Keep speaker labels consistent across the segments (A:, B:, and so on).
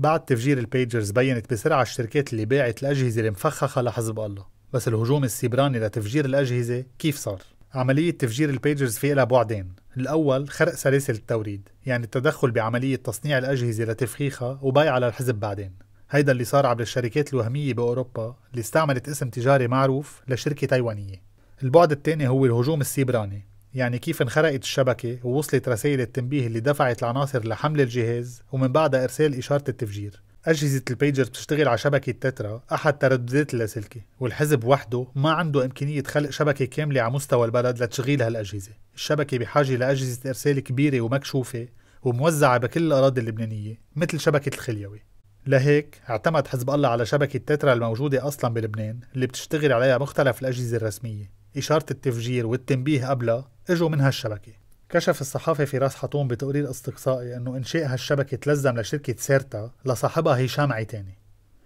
A: بعد تفجير البيجرز بينت بسرعة الشركات اللي باعت الأجهزة المفخخة لحزب الله بس الهجوم السيبراني لتفجير الأجهزة كيف صار؟ عملية تفجير البيجرز في لها بعدين الأول خرق سلاسل التوريد يعني التدخل بعملية تصنيع الأجهزة لتفخيخها وبيعها للحزب بعدين هيدا اللي صار عبر الشركات الوهمية بأوروبا اللي استعملت اسم تجاري معروف لشركة تايوانية البعد الثاني هو الهجوم السيبراني يعني كيف انخرقت الشبكة ووصلت رسائل التنبيه اللي دفعت العناصر لحمل الجهاز ومن بعدها إرسال إشارة التفجير أجهزة البيجر بتشتغل على شبكة تترا أحد ترددات اللاسلكي والحزب وحده ما عنده إمكانية خلق شبكة كاملة على مستوى البلد لتشغيل هالأجهزة الشبكة بحاجة لأجهزة إرسال كبيرة ومكشوفة وموزعة بكل الأراضي اللبنانية مثل شبكة الخليوي لهيك اعتمد حزب الله على شبكة تترا الموجودة أصلا بلبنان اللي بتشتغل عليها مختلف الأجهزة الرسمية إشارة التفجير والتنبيه قبلها اجوا من هالشبكة كشف الصحافي فراس حطوم بتقرير استقصائي انه انشاء هالشبكة تلزم لشركة سيرتا لصاحبها هشام عيتاني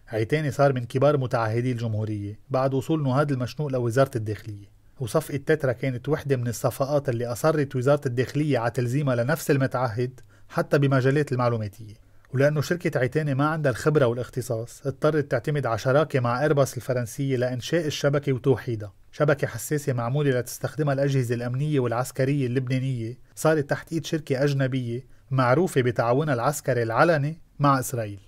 A: عيتاني صار من كبار متعهدي الجمهورية بعد وصول نهاد المشنوق لوزارة الداخلية وصفقة تترا كانت وحدة من الصفقات اللي أصرت وزارة الداخلية على تلزيمها لنفس المتعهد حتى بمجالات المعلوماتية ولأنه شركة عيتاني ما عندها الخبرة والاختصاص اضطرت تعتمد على شراكة مع إيرباص الفرنسية لإنشاء الشبكة وتوحيدها شبكة حساسة معمولة لتستخدمها الأجهزة الأمنية والعسكرية اللبنانية صارت تحت إيد شركة أجنبية معروفة بتعاونها العسكري العلني مع إسرائيل